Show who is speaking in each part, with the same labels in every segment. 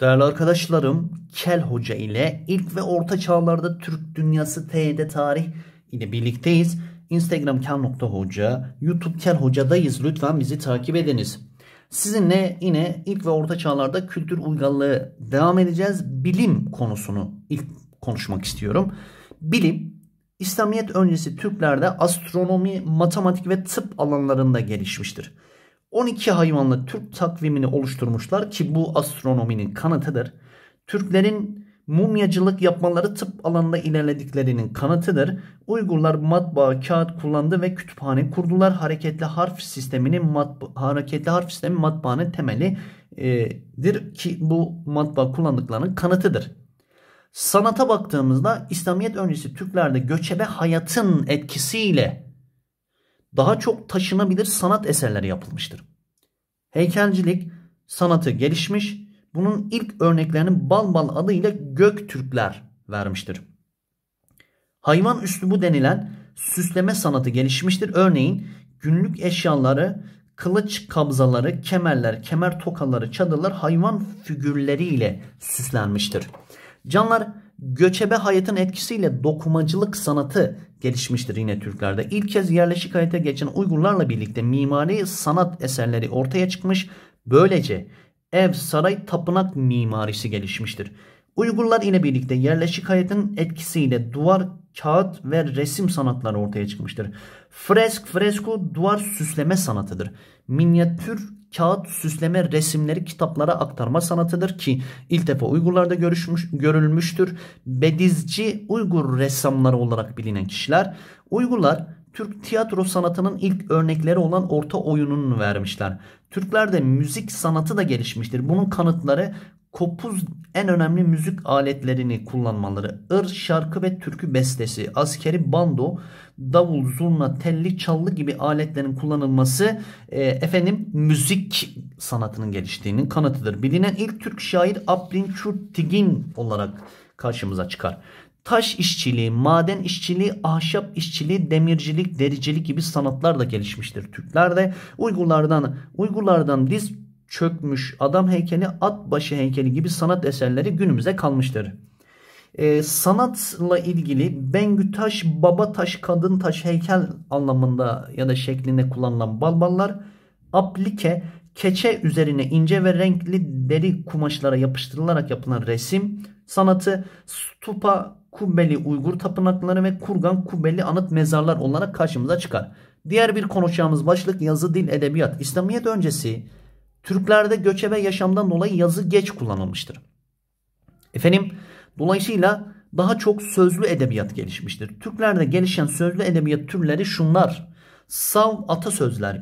Speaker 1: Değerli arkadaşlarım, Kel Hoca ile ilk ve orta çağlarda Türk dünyası TYT tarih ile birlikteyiz. Instagram kel.hoca, YouTube Kel Hoca'dayız. Lütfen bizi takip ediniz. Sizinle yine ilk ve orta çağlarda kültür uygarlığı devam edeceğiz. Bilim konusunu ilk konuşmak istiyorum. Bilim, İslamiyet öncesi Türklerde astronomi, matematik ve tıp alanlarında gelişmiştir. 12 hayvanlı Türk takvimini oluşturmuşlar ki bu astronominin kanıtıdır. Türklerin mumyacılık yapmaları tıp alanında ilerlediklerinin kanıtıdır. Uygurlar matbaa, kağıt kullandı ve kütüphane kurdular. Hareketli harf sisteminin matba, hareketli harf sistemi matbaanın temelidir ki bu matbaa kullandıklarının kanıtıdır. Sanata baktığımızda İslamiyet öncesi Türklerde göçebe hayatın etkisiyle daha çok taşınabilir sanat eserleri yapılmıştır. Heykelcilik sanatı gelişmiş, bunun ilk örneklerini balbal bal adıyla Göktürkler vermiştir. Hayvan üslubu denilen süsleme sanatı gelişmiştir. Örneğin günlük eşyaları, kılıç kabzaları, kemerler, kemer tokaları, çadırlar hayvan figürleriyle süslenmiştir. Canlar Göçebe hayatın etkisiyle dokumacılık sanatı gelişmiştir yine Türklerde. İlk kez yerleşik hayata geçen Uygurlarla birlikte mimari sanat eserleri ortaya çıkmış. Böylece ev, saray, tapınak mimarisi gelişmiştir. Uygurlar ile birlikte yerleşik hayatın etkisiyle duvar, kağıt ve resim sanatları ortaya çıkmıştır. Fresk, fresko duvar süsleme sanatıdır. Minyatür kağıt süsleme resimleri kitaplara aktarma sanatıdır ki ilk defa Uygurlarda görüşmüş, görülmüştür. Bedizci Uygur ressamları olarak bilinen kişiler Uygurlar Türk tiyatro sanatının ilk örnekleri olan orta oyununu vermişler. Türklerde müzik sanatı da gelişmiştir. Bunun kanıtları kopuz en önemli müzik aletlerini kullanmaları, ır, şarkı ve türkü bestesi, askeri bando, davul, zurna, telli, çallı gibi aletlerin kullanılması e, efendim müzik sanatının geliştiğinin kanıtıdır. Bilinen ilk Türk şair Abdin Çurtigin olarak karşımıza çıkar. Taş işçiliği, maden işçiliği, ahşap işçiliği, demircilik, dericilik gibi sanatlar da gelişmiştir Türklerde. Uygurlardan, Uygurlardan diz çökmüş adam heykeli, at başı heykeli gibi sanat eserleri günümüze kalmıştır. Ee, sanatla ilgili Bengü taş, baba taş, kadın taş heykel anlamında ya da şeklinde kullanılan balballar, aplike, keçe üzerine ince ve renkli deri kumaşlara yapıştırılarak yapılan resim sanatı, stupa kubbeli Uygur tapınakları ve kurgan kubbeli anıt mezarlar olarak karşımıza çıkar. Diğer bir konuşacağımız başlık yazı, dil, edebiyat. İslamiyet öncesi Türklerde göçebe yaşamdan dolayı yazı geç kullanılmıştır. Efendim dolayısıyla daha çok sözlü edebiyat gelişmiştir. Türklerde gelişen sözlü edebiyat türleri şunlar. Sav atasözleri,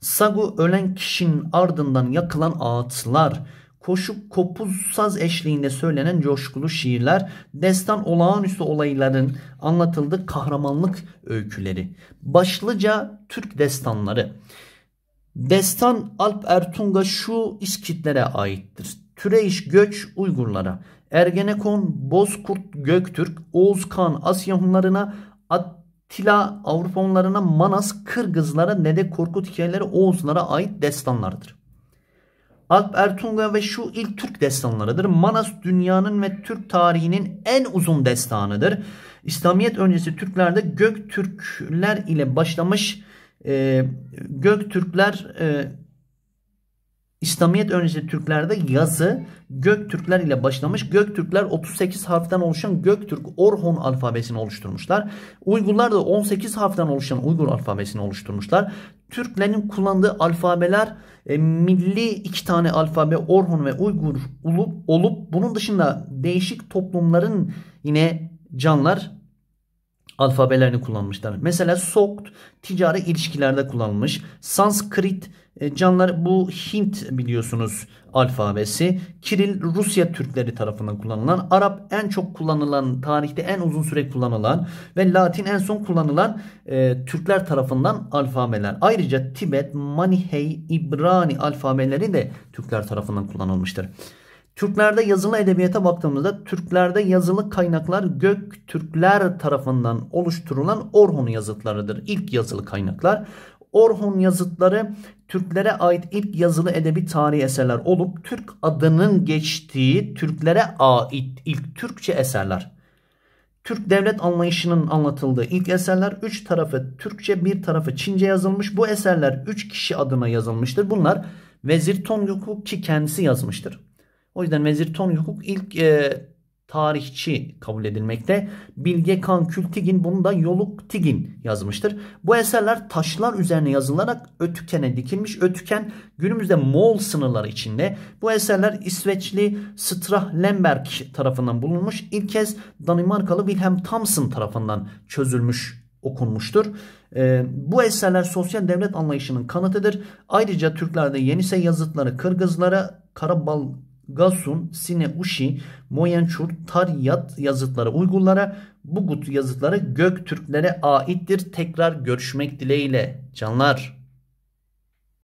Speaker 1: sagu ölen kişinin ardından yakılan ağıtlar, koşup kopuz saz eşliğinde söylenen coşkulu şiirler, destan olağanüstü olayların anlatıldığı kahramanlık öyküleri, başlıca Türk destanları. Destan Alp Ertunga şu İskitlere aittir. Türeyiş Göç Uygurlara, Ergenekon Bozkurt Göktürk, Oğuz Kağan Asya Hunlarına, Attila Avrupa Manas Kırgızlara, Nede Korkut hikayeleri Oğuzlara ait destanlardır. Alp Ertunga ve şu ilk Türk destanlarıdır. Manas dünyanın ve Türk tarihinin en uzun destanıdır. İslamiyet öncesi Türklerde Göktürkler ile başlamış e, ee, Göktürkler e, İslamiyet öncesi Türklerde yazı Göktürkler ile başlamış. Göktürkler 38 harften oluşan Göktürk Orhon alfabesini oluşturmuşlar. Uygurlar da 18 harften oluşan Uygur alfabesini oluşturmuşlar. Türklerin kullandığı alfabeler e, milli iki tane alfabe Orhon ve Uygur olup, olup bunun dışında değişik toplumların yine canlar alfabelerini kullanmışlar. Mesela sokt ticari ilişkilerde kullanılmış. Sanskrit e, canlar bu Hint biliyorsunuz alfabesi. Kiril Rusya Türkleri tarafından kullanılan. Arap en çok kullanılan, tarihte en uzun süre kullanılan ve Latin en son kullanılan e, Türkler tarafından alfabeler. Ayrıca Tibet, Manihey, İbrani alfabeleri de Türkler tarafından kullanılmıştır. Türklerde yazılı edebiyata baktığımızda Türklerde yazılı kaynaklar Gök Türkler tarafından oluşturulan Orhun yazıtlarıdır. İlk yazılı kaynaklar. Orhun yazıtları Türklere ait ilk yazılı edebi tarihi eserler olup Türk adının geçtiği Türklere ait ilk Türkçe eserler. Türk devlet anlayışının anlatıldığı ilk eserler 3 tarafı Türkçe bir tarafı Çince yazılmış. Bu eserler 3 kişi adına yazılmıştır. Bunlar Vezir Tonyoku ki kendisi yazmıştır. O yüzden Vezir Ton Hukuk ilk e, tarihçi kabul edilmekte. Bilge Kankül Tigin bunu da Yoluk Tigin yazmıştır. Bu eserler taşlar üzerine yazılarak Ötüken'e dikilmiş. Ötüken günümüzde Moğol sınırları içinde. Bu eserler İsveçli Strahlenberg tarafından bulunmuş. İlk kez Danimarkalı Wilhelm Thompson tarafından çözülmüş okunmuştur. E, bu eserler sosyal devlet anlayışının kanıtıdır. Ayrıca Türklerde Yenisey yazıtları Kırgızlara Karabal Gasun, uşi, Moyençur, Taryat yazıtları Uygurlara, Bugut yazıtları Göktürklere aittir. Tekrar görüşmek dileğiyle canlar.